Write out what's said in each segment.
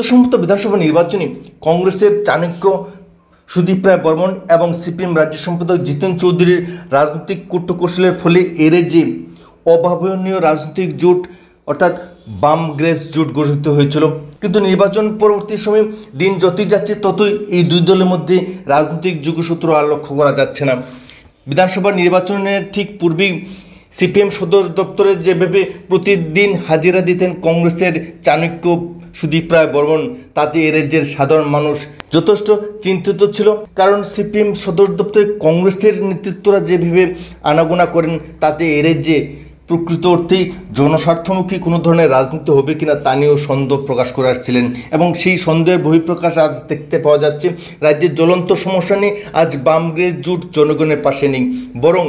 তো সমস্ত বিধানসভা নির্বাচনে কংগ্রেসের চাণক্য সুদীপ রায় বর্মন এবং সিপিএম রাজ্য সম্পাদক জিতেন চৌধুরীর রাজনৈতিক কূটকৌশলের ফলে এর যে অভাবনীয় রাজনৈতিক জোট অর্থাৎ বাম গ্রেস জোট গঠিত হয়েছিল কিন্তু নির্বাচন পরবর্তী সময়ে দিন যতই যাচ্ছে ততই এই দুই দলের মধ্যে রাজনৈতিক যুগসূত্র আর লক্ষ্য করা যাচ্ছে না বিধানসভা নির্বাচনের ঠিক পূর্বেই সিপিএম সদর দপ্তরে যেভাবে প্রতিদিন হাজিরা দিতেন কংগ্রেসের চাণক্য সুদীপ রায় বর্মন তাতে এ রাজ্যের সাধারণ মানুষ যথেষ্ট চিন্তিত ছিল কারণ সিপিএম সদর দপ্তরে কংগ্রেসের নেতৃত্বরা যেভাবে আনাগোনা করেন তাতে এ রাজ্যে প্রকৃত অর্থেই জনস্বার্থমুখী কোনো ধরনের রাজনীতি হবে কিনা তা নিয়েও সন্দেহ প্রকাশ করে আসছিলেন এবং সেই সন্দেহের বহিঃপ্রকাশ আজ দেখতে পাওয়া যাচ্ছে রাজ্যের জ্বলন্ত সমস্যা নিয়ে আজ বামগ্রেজ জুট জনগণের পাশে নেই বরং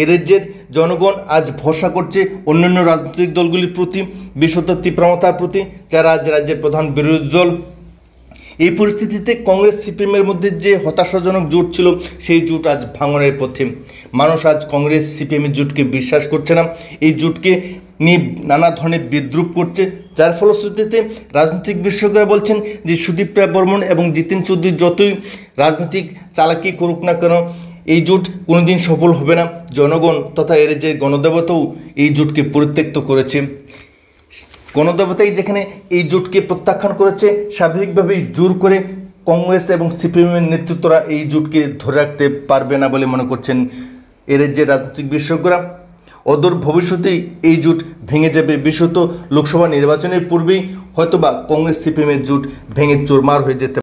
এ রাজ্যের জনগণ আজ ভরসা করছে অন্যান্য রাজনৈতিক দলগুলির প্রতি বিশেষত তীব্রমতার প্রতি যারা আজ রাজ্যের প্রধান বিরোধী দল এই পরিস্থিতিতে কংগ্রেস সিপিএমের মধ্যে যে হতাশাজনক জোট ছিল সেই জোট আজ ভাঙনের পথে মানুষ আজ কংগ্রেস সিপিএমের জোটকে বিশ্বাস করছে না এই জোটকে নিয়ে নানা ধরনের বিদ্রুপ করছে যার ফলশ্রুতিতে রাজনৈতিক বিশেষজ্ঞরা বলছেন যে সুদীপ রায় বর্মন এবং জিতেন চৌধুরী যতই রাজনৈতিক চালাকি করুক না কেন এই জোট কোনোদিন সফল হবে না জনগণ তথা এর যে গণদেবতাও এই জোটকে পরিত্যক্ত করেছে গণদেবতাই যেখানে এই জোটকে প্রত্যাখ্যান করেছে স্বাভাবিকভাবেই জোর করে কংগ্রেস এবং সিপিএমের নেতৃত্বরা এই জোটকে ধরে রাখতে পারবে না বলে মনে করছেন এর যে রাজনৈতিক বিশেষজ্ঞরা অদূর ভবিষ্যতেই এই জোট ভেঙে যাবে বিশেষত লোকসভা নির্বাচনের পূর্বেই হয়তোবা কংগ্রেস সিপিএমের জোট ভেঙে চোরমার হয়ে যেতে